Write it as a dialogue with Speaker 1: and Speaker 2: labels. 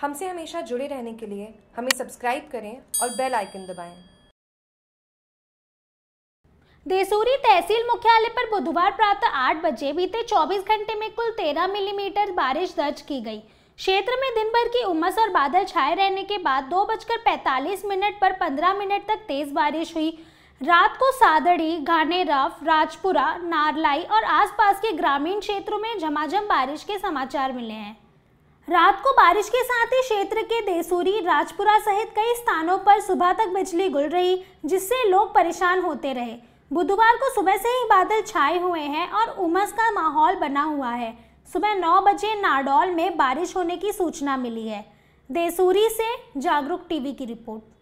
Speaker 1: हमसे हमेशा जुड़े रहने के लिए हमें सब्सक्राइब करें और बेल आइकन दबाएं।
Speaker 2: देसूरी तहसील मुख्यालय पर बुधवार प्रातः आठ बजे बीते 24 घंटे में कुल 13 मिलीमीटर बारिश दर्ज की गई क्षेत्र में दिन भर की उमस और बादल छाए रहने के बाद दो बजकर पैंतालीस मिनट पर 15 मिनट तक तेज बारिश हुई रात को सादड़ी घानेरफ राजपुरा नारलाई और आसपास के ग्रामीण क्षेत्रों में झमाझम बारिश के समाचार मिले हैं रात को बारिश के साथ ही क्षेत्र के देसूरी राजपुरा सहित कई स्थानों पर सुबह तक बिजली गुल रही जिससे लोग परेशान होते रहे बुधवार को सुबह से ही बादल छाए हुए हैं और उमस का माहौल बना हुआ है सुबह नौ बजे नाडौल में बारिश होने की सूचना मिली है देसूरी से जागरूक टीवी की रिपोर्ट